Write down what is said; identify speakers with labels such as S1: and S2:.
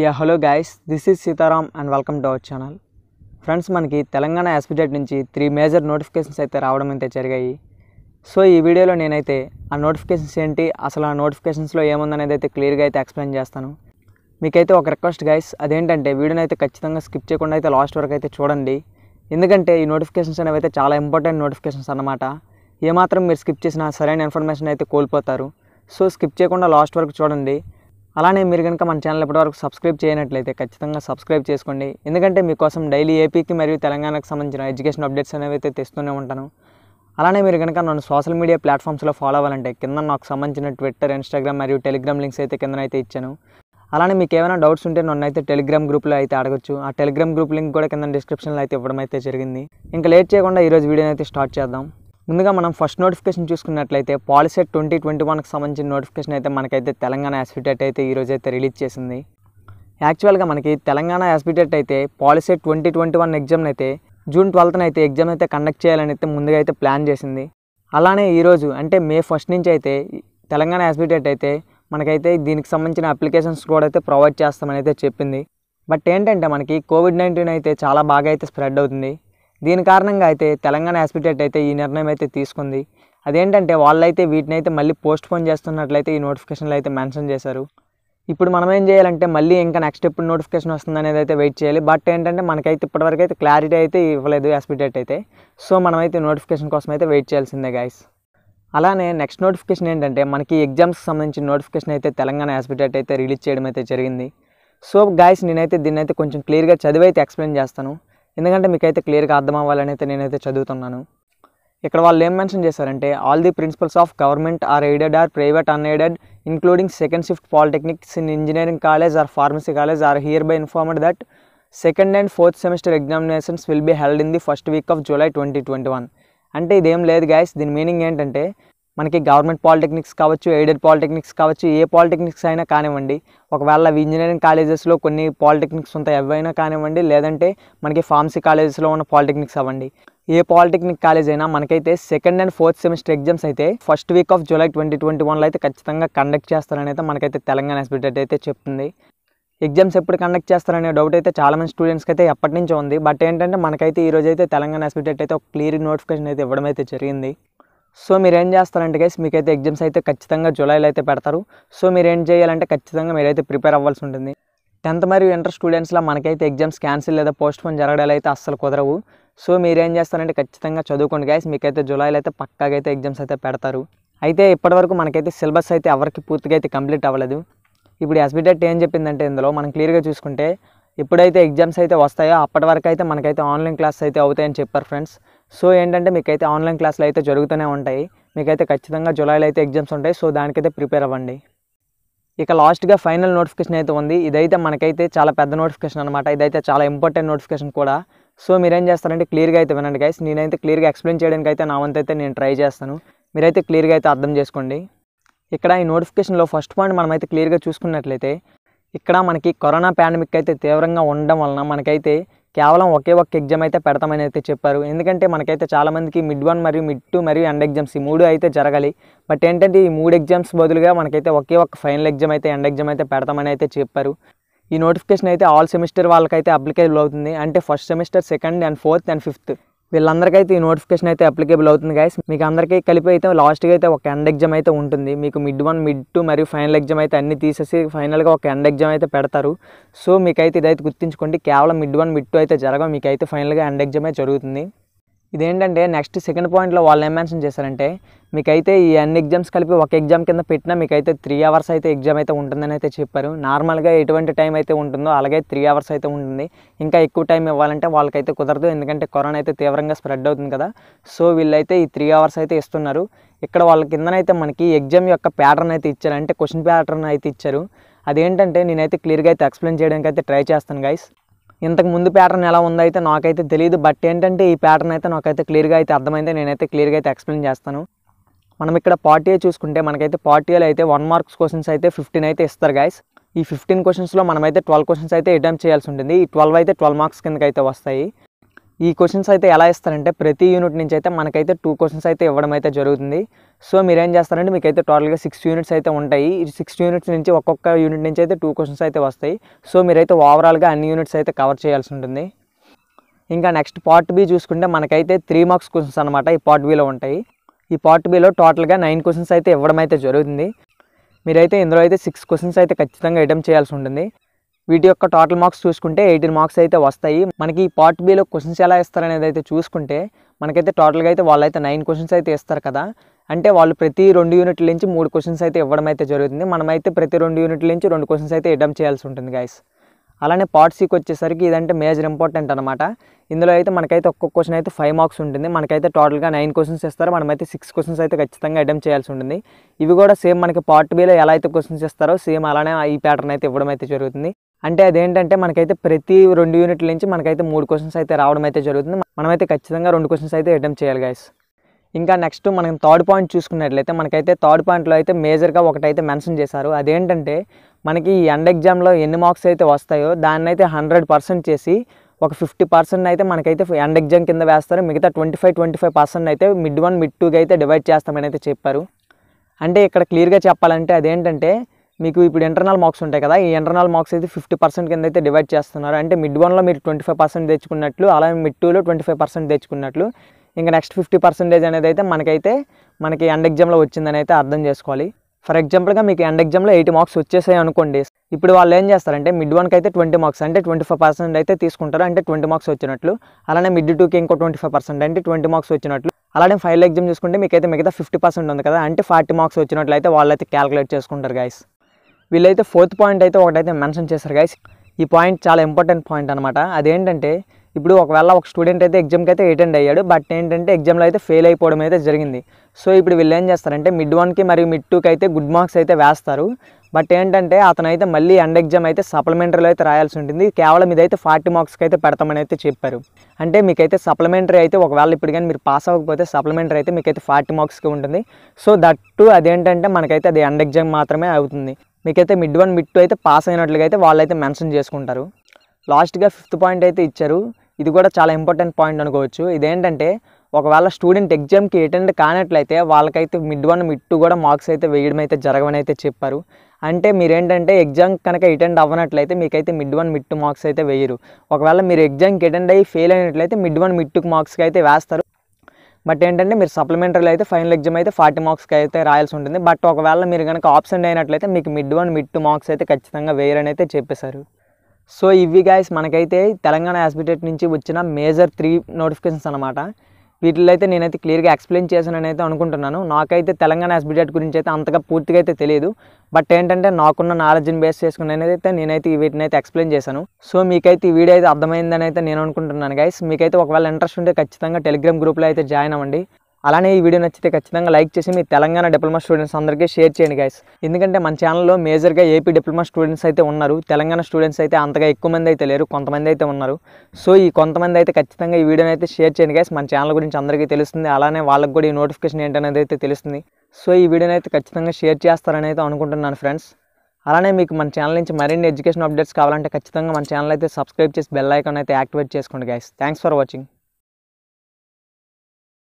S1: yeah hello guys this is Sitaram and welcome to our channel friends మనకి తెలంగాణ ఎస్బిజెట్ నుంచి three major notifications అయితే రావడం అయితే జరిగాయి సో ఈ వీడియోలో నేనైతే ఆ నోటిఫికేషన్స్ ఏంటి అసలు ఆ నోటిఫికేషన్స్లో ఏముందనేది అయితే క్లియర్గా అయితే ఎక్స్ప్లెయిన్ చేస్తాను మీకైతే ఒక రిక్వెస్ట్ గైస్ అదేంటంటే వీడియోని అయితే ఖచ్చితంగా స్కిప్ చేయకుండా అయితే లాస్ట్ వరకు అయితే చూడండి ఎందుకంటే ఈ నోటిఫికేషన్స్ అనేవి అయితే చాలా ఇంపార్టెంట్ నోటిఫికేషన్స్ అనమాట ఏమాత్రం మీరు స్కిప్ చేసినా సరైన ఇన్ఫర్మేషన్ అయితే కోల్పోతారు సో స్కిప్ చేయకుండా లాస్ట్ వరకు చూడండి అలానే మీరు కనుక మన ఛానల్ ఇప్పటివరకు సబ్స్క్రైబ్ చేయనట్లయితే ఖచ్చితంగా సబ్స్క్రైబ్ చేసుకోండి ఎందుకంటే మీకోసం డైలీ ఏపీకి మరియు తెలంగాణకు సంబంధించిన ఎడ్యుకేషన్ అప్డేట్స్ అనేవి అయితే తెస్తూనే ఉంటాను అలానే మీరు కనుక నన్ను సోషల్ మీడియా ప్లాట్ఫామ్స్లో ఫాలో అవ్వాలంటే కింద నాకు సంబంధించిన ట్విట్టర్ ఇన్స్టాగ్రామ్ మరియు టెలిగ్రామ్ లింక్స్ అయితే అయితే ఇచ్చాను అలానే మీకు ఏమైనా డౌట్స్ ఉంటే నన్ను అయితే టెలిగ్రామ్ గ్రూప్లో అయితే అడగచ్చు ఆ టెలిగ్రామ్ గ్రూప్ లింక్ కూడా కింద డిస్క్రిప్షన్లో అయితే ఇవ్వడం అయితే జరిగింది ఇంకా లేట్ చేయకుండా ఈరోజు వీడియోని అయితే స్టార్ట్ చేద్దాం ముందుగా మనం ఫస్ట్ నోటిఫికేషన్ చూసుకున్నట్లయితే పాలిసెట్ ట్వంటీ ట్వంటీ వన్కి సంబంధించిన నోటిఫికేషన్ అయితే మనకైతే తెలంగాణ యాస్పిటేట్ అయితే ఈరోజు అయితే రిలీజ్ చేసింది యాక్చువల్గా మనకి తెలంగాణ యాస్పిటేట్ అయితే POLYCET twenty twenty one exam అయితే జూన్ ట్వెల్త్న అయితే ఎగ్జామ్ అయితే కండక్ట్ చేయాలని అయితే ముందుగా అయితే ప్లాన్ చేసింది అలానే ఈరోజు అంటే మే ఫస్ట్ నుంచి అయితే తెలంగాణ యాస్పిటేట్ అయితే మనకైతే దీనికి సంబంధించిన అప్లికేషన్స్ కూడా అయితే ప్రొవైడ్ చేస్తామని అయితే చెప్పింది బట్ ఏంటంటే మనకి కోవిడ్ నైన్టీన్ అయితే చాలా బాగా అయితే స్ప్రెడ్ అవుతుంది దీని కారణంగా అయితే తెలంగాణ యాస్పిటేట్ అయితే ఈ నిర్ణయం అయితే తీసుకుంది అదేంటంటే వాళ్ళైతే వీటిని అయితే మళ్ళీ పోస్ట్ పోన్ చేస్తున్నట్లయితే ఈ నోటిఫికేషన్లు అయితే మెన్షన్ చేశారు ఇప్పుడు మనం ఏం చేయాలంటే మళ్ళీ ఇంకా నెక్స్ట్ ఎప్పుడు నోటిఫికేషన్ వస్తుంది అనేది అయితే వెయిట్ చేయాలి బట్ ఏంటంటే మనకైతే ఇప్పటివరకు అయితే క్లారిటీ అయితే ఇవ్వలేదు యాస్పిటేట్ అయితే సో మనమైతే నోటిఫికేషన్ కోసం అయితే వెయిట్ చేయాల్సిందే గాయస్ అలానే నెక్స్ట్ నోటిఫికేషన్ ఏంటంటే మనకి ఎగ్జామ్స్ సంబంధించిన నోటిఫికేషన్ అయితే తెలంగాణ యాస్పిటేట్ అయితే రిలీజ్ చేయడం అయితే జరిగింది సో గాయస్ నేనైతే దీన్ని అయితే కొంచెం క్లియర్గా చదివి అయితే ఎక్స్ప్లెయిన్ చేస్తాను ఎందుకంటే మీకైతే క్లియర్గా అర్థం అవ్వాలని అయితే నేనైతే చదువుతున్నాను ఇక్కడ వాళ్ళు ఏం మెన్షన్ చేశారంటే all the principals of government or aided or private unaided including second shift polytechnics in engineering college or pharmacy college or hereby informed that second and fourth semester examinations will be held in the first week of July twenty twenty one అంటే ఇదేం లేదు guys దీని meaning ఏంటంటే మనకి government polytechnics కావచ్చు aided polytechnics కావచ్చు ఏ polytechnics అయినా కానివ్వండి ఒకవేళ అవి ఇంజనీరింగ్ కాలేజెస్లో కొన్ని పాలిటెక్నిక్స్ ఉంటాయి అవైనా కానివ్వండి లేదంటే మనకి ఫార్మసీ కాలేజెస్లో ఉన్న పాలిటెక్నిక్స్ అవ్వండి ఏ పాలిటెక్నిక్ కాలేజ్ అయినా మనకైతే second and fourth semester exams అయితే first week of July twenty twenty వన్లో అయితే ఖచ్చితంగా కండక్ట్ చేస్తారని అయితే మనకైతే తెలంగాణ ఎస్బిటెడ్ అయితే చెప్తుంది ఎగ్జామ్స్ ఎప్పుడు కండక్ట్ చేస్తారనే డౌట్ అయితే చాలామంది స్టూడెంట్స్కి అయితే ఎప్పటి నుంచో ఉంది బట్ ఏంటంటే మనకైతే ఈరోజు అయితే తెలంగాణ ఎస్బిటెడ్ అయితే ఒక క్లియర్ నోటిఫికేషన్ అయితే ఇవ్వడం అయితే జరిగింది సో మీరు ఏం చేస్తారంటే గైస్ మీకైతే ఎగ్జామ్స్ అయితే ఖచ్చితంగా జూలైలో అయితే పెడతారు సో మీరు ఏం చేయాలంటే ఖచ్చితంగా మీరైతే ప్రిపేర్ అవ్వాల్సి ఉంటుంది టెన్త్ మరియు ఇంటర్ స్టూడెంట్స్లో మనకైతే ఎగ్జామ్స్ క్యాన్సిల్ లేదా పోస్ట్ పోన్ జరగడాలు అయితే అస్సలు కుదరవు సో మీరేం చేస్తారంటే ఖచ్చితంగా చదువుకోండి గైస్ మీకైతే జూలైలో అయితే పక్కాగా అయితే ఎగ్జామ్స్ అయితే పెడతారు అయితే ఇప్పటివరకు మనకైతే సిలబస్ అయితే ఎవరికి పూర్తిగా అయితే కంప్లీట్ అవ్వలేదు ఇప్పుడు ఎస్బిటెట్ ఏం చెప్పిందంటే ఇందులో మనం క్లియర్గా చూసుకుంటే ఎప్పుడైతే ఎగ్జామ్స్ అయితే వస్తాయో అప్పటి వరకు అయితే మనకైతే ఆన్లైన్ క్లాస్ అయితే అవుతాయని చెప్పారు ఫ్రెండ్స్ సో ఏంటంటే మీకైతే ఆన్లైన్ క్లాసులు అయితే జరుగుతూనే ఉంటాయి మీకైతే ఖచ్చితంగా జూలైలో అయితే ఎగ్జామ్స్ ఉంటాయి సో దానికైతే ప్రిపేర్ అవ్వండి ఇక లాస్ట్గా ఫైనల్ నోటిఫికేషన్ అయితే ఉంది ఇదైతే మనకైతే చాలా పెద్ద నోటిఫికేషన్ అనమాట ఇదైతే చాలా ఇంపార్టెంట్ నోటిఫికేషన్ కూడా సో మీరేం చేస్తారంటే క్లియర్గా అయితే వినండి గైస్ నేనైతే క్లియర్గా ఎక్స్ప్లెయిన్ చేయడానికి అయితే నా వంతైతే నేను ట్రై చేస్తాను మీరైతే క్లియర్గా అయితే అర్థం చేసుకోండి ఇక్కడ ఈ నోటిఫికేషన్లో ఫస్ట్ పాయింట్ మనమైతే క్లియర్గా చూసుకున్నట్లయితే ఇక్కడ మనకి కరోనా పాండమిక్ అయితే తీవ్రంగా ఉండడం వలన మనకైతే కేవలం ఒకే ఒక్క ఎగ్జామ్ అయితే పెడతామని అయితే చెప్పారు ఎందుకంటే మనకైతే చాలామందికి మిడ్ వన్ మరియు మిడ్ టూ మరియు ఎండ్ ఎగ్జామ్స్ ఈ మూడు అయితే జరగాలి బట్ ఏంటంటే ఈ మూడు ఎగ్జామ్స్ బదులుగా మనకైతే ఒకే ఒక్క ఫైనల్ ఎగ్జామ్ అయితే ఎండ్ ఎగ్జామ్ అయితే పెడతామని అయితే చెప్పారు ఈ నోటిఫికేషన్ అయితే ఆల్ సెమిస్టర్ వాళ్ళకైతే అప్లికేబుల్ అవుతుంది అంటే first semester second and fourth and fifth వీళ్ళందరికైతే ఈ నోటిఫికేషన్ అయితే అప్లికేబుల్ అవుతుంది గాయస్ మీకు అందరికీ కలిపి అయితే లాస్ట్గా అయితే ఒక ఎండ్ ఎగ్జామ్ అయితే ఉంటుంది మీకు మిడ్ వన్ మిడ్ టూ మరియు ఫైనల్ ఎగ్జామ్ అయితే అన్ని తీసేసి ఫైనల్గా ఒక ఎండ్ ఎగ్జామ్ అయితే పెడతారు సో మీకైతే ఇదైతే గుర్తుంచుకోండి కేవలం మిడ్ వన్ మిడ్ టూ అయితే జరగవు మీకైతే ఫైనల్గా ఎండ్ ఎగ్జామే జరుగుతుంది ఇదేంటంటే నెక్స్ట్ సెకండ్ పాయింట్లో వాళ్ళు ఏం మెన్షన్ చేశారంటే మీకైతే ఈ అన్ని ఎగ్జామ్స్ కలిపి ఒక ఎగ్జామ్ కింద పెట్టినా మీకైతే త్రీ అవర్స్ అయితే ఎగ్జామ్ అయితే ఉంటుందని అయితే చెప్పారు నార్మల్గా ఎటువంటి టైం అయితే ఉంటుందో అలాగే త్రీ అవర్స్ అయితే ఉంటుంది ఇంకా ఎక్కువ టైం ఇవ్వాలంటే వాళ్ళకైతే కుదరదు ఎందుకంటే కరోనా అయితే తీవ్రంగా స్ప్రెడ్ అవుతుంది కదా సో వీళ్ళైతే ఈ త్రీ అవర్స్ అయితే ఇస్తున్నారు ఇక్కడ వాళ్ళ కిందనైతే మనకి ఎగ్జామ్ యొక్క ప్యాటర్న్ అయితే ఇచ్చారు అంటే క్వశ్చన్ ప్యాటర్న్ అయితే ఇచ్చారు అదేంటంటే నేనైతే క్లియర్గా అయితే ఎక్స్ప్లెయిన్ చేయడానికి అయితే ట్రై చేస్తాను గైస్ ఇంతకు ముందు ప్యాటర్న్ ఎలా ఉందో అయితే నాకైతే తెలియదు బట్ ఏంటంటే ఈ ప్యాటర్న్ అయితే నాకైతే క్లియర్గా అయితే అర్థమైంది నేనైతే క్లియర్గా అయితే ఎక్స్ప్లెయిన్ చేస్తాను మనం ఇక్కడ పార్టీ చూసుకుంటే మనకైతే పార్టీలో అయితే వన్ మార్క్స్ క్వశ్చన్స్ అయితే ఫిఫ్టీన్ అయితే ఇస్తారు గాయస్ ఈ ఫిఫ్టీన్ క్వశ్చన్స్లో మనమైతే ట్వెల్వ్ క్వశ్చన్స్ అయితే అటెంప్ట్ చేయాల్సి ఉంటుంది ఈ ట్వెల్వ్ అయితే ట్వెల్వ్ మార్క్స్ కిందకి అయితే వస్తాయి ఈ క్వశ్చన్స్ అయితే ఎలా ఇస్తారంటే ప్రతి యూనిట్ నుంచి అయితే మనకైతే టూ క్వశ్చన్స్ అయితే ఇవ్వడం అయితే జరుగుతుంది సో మీరు ఏం చేస్తారంటే మీకు అయితే టోటల్గా సిక్స్ యూనిట్స్ అయితే ఉంటాయి సిక్స్ యూనిట్స్ నుంచి ఒక్కొక్క యూనిట్ నుంచి అయితే టూ క్వశ్చన్స్ అయితే వస్తాయి సో మీరైతే ఓవరాల్గా అన్ని యూనిట్స్ అయితే కవర్ చేయాల్సి ఉంటుంది ఇంకా నెక్స్ట్ పార్ట్ బి చూసుకుంటే మనకైతే త్రీ మార్క్స్ క్వశ్చన్స్ అనమాట ఈ పార్ట్ బిలో ఉంటాయి ఈ పార్ట్ బిలో టోటల్గా నైన్ క్వశ్చన్స్ అయితే ఇవ్వడం అయితే జరుగుతుంది మీరైతే ఇందులో అయితే సిక్స్ క్వశ్చన్స్ అయితే ఖచ్చితంగా అటెంప్ట్ చేయాల్సి ఉంటుంది వీటి యొక్క టోటల్ మార్క్స్ చూసుకుంటే ఎయిటీన్ మార్క్స్ అయితే వస్తాయి మనకి పార్ట్ బిలో క్వశ్చన్స్ ఎలా ఇస్తారనేది అయితే చూసుకుంటే మనకైతే టోటల్గా అయితే వాళ్ళైతే నైన్ క్వశ్చన్స్ అయితే ఇస్తారు కదా అంటే వాళ్ళు ప్రతి రెండు యూనిట్ల నుంచి మూడు క్వశ్చన్స్ అయితే ఇవ్వడం అయితే జరుగుతుంది మనమైతే ప్రతి రెండు యూనిట్ల నుంచి రెండు క్వశ్చన్స్ అయితే ఇవ్వడం చేయాల్సి ఉంటుంది గైస్ అలానే పార్ట్ సీకి వచ్చేసరికి ఇదంటే మేజర్ ఇంపార్టెంట్ అనమాట ఇందులో అయితే మనకైతే ఒక్కొక్క క్వశ్చన్ అయితే ఫైవ్ మార్క్స్ ఉంటుంది మనకైతే టోటల్గా నైన్ క్వశ్చన్స్ ఇస్తారు మనమైతే సిక్స్ క్వశ్చన్స్ అయితే ఖచ్చితంగా అటెంప్ట్ చేయాల్సి ఉంటుంది ఇవి కూడా సేమ్ మనకి పార్ట్ బీలో ఎలా అయితే క్వశ్చన్స్ ఇస్తారో సేమ్ అలానే ఈ ప్యాటర్న్ అయితే ఇవ్వడం అయితే జరుగుతుంది అంటే అదేంటంటే మనకైతే ప్రతి రెండు యూనిట్ల నుంచి మనకైతే మూడు క్వశ్చన్స్ అయితే రావడం అయితే జరుగుతుంది మనమైతే ఖచ్చితంగా రెండు క్వశ్చన్స్ అయితే అటెంప్ట్ చేయాలి గాయస్ ఇంకా నెక్స్ట్ మనం థర్డ్ పాయింట్ చూసుకున్నట్లయితే మనకైతే థర్డ్ పాయింట్లో అయితే మేజర్గా ఒకటైతే మెన్షన్ చేశారు అదేంటంటే మనకి ఈ ఎండ్ ఎగ్జామ్లో ఎన్ని మార్క్స్ అయితే వస్తాయో దాన్ని అయితే హండ్రెడ్ పర్సెంట్ చేసి ఒక ఫిఫ్టీ పర్సెంట్ అయితే మనకైతే ఎండ్ ఎగ్జామ్ కింద వేస్తారు మిగతా twenty five twenty five percent అయితే మిడ్ వన్ మిడ్ టూకి అయితే డివైడ్ చేస్తామని అయితే చెప్పారు అంటే ఇక్కడ క్లియర్గా చెప్పాలంటే అదేంటంటే మీకు ఇప్పుడు ఇంటర్నల్ మార్క్స్ ఉంటాయి కదా ఈ ఇంటర్నల్ మార్క్స్ అయితే ఫిఫ్టీ పర్సెంట్ కింద అయితే డివైడ్ చేస్తున్నారు అంటే మిడ్ వన్లో మీరు ట్వంటీ ఫైవ్ పర్సెంట్ తెచ్చుకున్నట్లు అలాగే మిడ్ టూలో ట్వంటీ ఫైవ్ పర్సెంట్ తెచ్చుకున్నట్లు ఇంకా నెక్స్ట్ ఫిఫ్టీ పర్సెంటేజ్ అనేది అయితే మనకైతే మనకి ఎండ్ ఎగ్జామ్లో వచ్చిందని అయితే అర్థం చేసుకోవాలి ఫర్ ఎగ్జాంపుల్గా మీకు ఎండ్ ఎగ్జామ్లో ఎయిటీ మార్క్స్ వచ్చేసాయి అనుకోండి ఇప్పుడు వాళ్ళు ఏం చేస్తారంటే మిడ్ వన్కి అయితే ట్వంటీ మార్క్స్ అంటే ట్వంటీ ఫైవ్ పర్సెంట్ అయితే తీసుకుంటారు అంటే ట్వంటీ మార్క్స్ వచ్చినట్లు అలానే మిడ్ టూకి ఇంకో ట్వంటీ ఫైవ్ పర్సెంట్ అంటే ట్వంటీ మార్క్స్ వచ్చినట్లు అలానే ఫైనల్ ఎగ్జామ్ చూసుకుంటే అయితే మిగతా ఫిఫ్టీ పర్సెంట్ ఉంది కదా అంటే ఫార్టీ మార్క్స్ వచ్చినట్లయితే వాళ్ళైతే క్యాలిక్యులేట్ చేసుకుంటారు గైస్ వీళ్ళైతే ఫోర్త్ పాయింట్ అయితే ఒకటైతే మెన్షన్ చేశారు గాయస్ ఈ పాయింట్ చాలా ఇంపార్టెంట్ పాయింట్ అనమాట అదేంటంటే ఇప్పుడు ఒకవేళ ఒక స్టూడెంట్ అయితే ఎగ్జామ్కి అయితే అటెండ్ అయ్యాడు బట్ ఏంటంటే ఎగ్జామ్లో అయితే ఫెయిల్ అయిపోవడం అయితే జరిగింది సో ఇప్పుడు వీళ్ళు ఏం చేస్తారంటే మిడ్ వన్కి మరియు మిడ్ టూకి అయితే గుడ్ మార్క్స్ అయితే వేస్తారు బట్ ఏంటంటే అతనైతే మళ్ళీ ఎండ్ ఎగ్జామ్ అయితే సప్లిమెంటరీలో అయితే రాయాల్సి ఉంటుంది కేవలం ఇదైతే ఫార్టీ మార్క్స్కి అయితే పెడతామని అయితే చెప్పారు అంటే మీకైతే సప్లిమెంటరీ అయితే ఒకవేళ ఇప్పుడు కానీ మీరు పాస్ అవ్వకపోతే సప్లిమెంటరీ అయితే మీకైతే ఫార్టీ మార్క్స్కి ఉంటుంది సో దట్టు అదేంటంటే మనకైతే అది ఎండ్ ఎగ్జామ్ మాత్రమే అవుతుంది మీకైతే మిడ్ వన్ మిడ్ టూ అయితే పాస్ అయినట్లుగా అయితే వాళ్ళు అయితే మెన్షన్ చేసుకుంటారు లాస్ట్గా ఫిఫ్త్ పాయింట్ అయితే ఇచ్చారు ఇది కూడా చాలా ఇంపార్టెంట్ పాయింట్ అనుకోవచ్చు ఇదేంటంటే ఒకవేళ స్టూడెంట్ ఎగ్జామ్కి అటెండ్ కానట్లయితే వాళ్ళకైతే మిడ్ వన్ మిడ్ టూ కూడా మార్క్స్ అయితే వేయడం అయితే జరగవని అయితే చెప్పారు అంటే మీరేంటంటే ఎగ్జామ్ కనుక అటెండ్ అవ్వనట్లయితే మీకైతే mid one mid two marks అయితే వేయరు ఒకవేళ మీరు ఎగ్జామ్కి అటెండ్ అయ్యి ఫెయిల్ అయినట్లయితే మిడ్ వన్ మిడ్ టూ మార్క్స్కి అయితే వేస్తారు బట్ ఏంటంటే మీరు సప్లిమెంటరీలో అయితే ఫైనల్ ఎగ్జామ్ అయితే ఫార్టీ మార్క్స్కి అయితే రాయాల్సి ఉంటుంది బట్ ఒకవేళ మీరు కనుక ఆప్షన్ అయినట్లయితే మీకు mid one mid two marks అయితే ఖచ్చితంగా వేయరని అయితే చెప్పేశారు సో ఇవి గాయస్ మనకైతే తెలంగాణ యాస్బిటేట్ నుంచి వచ్చిన మేజర్ త్రీ నోటిఫికేషన్స్ అనమాట వీటిలో అయితే నేనైతే క్లియర్గా ఎక్స్ప్లెయిన్ చేశానని అయితే అనుకుంటున్నాను నాకైతే తెలంగాణ ఎస్బిడెట్ గురించి అయితే అంతగా పూర్తిగా అయితే తెలియదు బట్ ఏంటంటే నాకున్న నాలెడ్జ్ని బేస్ చేసుకుని అయితే నేనైతే వీటిని అయితే ఎక్స్ప్లెయిన్ చేశాను సో మీకైతే ఈ వీడియో అయితే అర్థమైందని అయితే నేను అనుకుంటున్నాను గైస్ మీకైతే ఒకవేళ ఇంట్రెస్ట్ ఉంటే ఖచ్చితంగా టెలిగ్రామ్ గ్రూప్లో అయితే జాయిన్ అవ్వండి అలానే ఈ వీడియో నచ్చితే ఖచ్చితంగా లైక్ చేసి మీ తెలంగాణ డిప్లొమా స్టూడెంట్స్ అందరికీ షేర్ చేయండి గాయస్ ఎందుకంటే మన ఛానల్లో మేజర్గా ఏపీ డిప్లొమా స్టూడెంట్స్ అయితే ఉన్నారు తెలంగాణ స్టూడెంట్స్ అయితే అంతగా ఎక్కువ మంది అయితే లేరు కొంతమంది అయితే ఉన్నారు సో ఈ కొంతమంది అయితే ఖచ్చితంగా ఈ వీడియోని అయితే షేర్ చేయండి గాయస్ మన ఛానల్ గురించి అందరికీ తెలుస్తుంది అలానే వాళ్ళకి కూడా ఈ నోటిఫికేషన్ ఏంటనేది అయితే తెలుస్తుంది సో ఈ వీడియోని అయితే ఖచ్చితంగా షేర్ చేస్తారని అయితే అనుకుంటున్నాను ఫ్రెండ్స్ అలానే మీకు మన ఛానల్ నుంచి మరిన్ని ఎడ్యుకేషన్ అప్డేట్స్ కావాలంటే ఖచ్చితంగా మన ఛానల్ అయితే సబ్స్క్రైబ్ చేసి బెల్ ఐకాన్ అయితే యాక్టివేట్ చేసుకోండి గాయస్ థ్యాంక్స్ ఫర్ వాచింగ్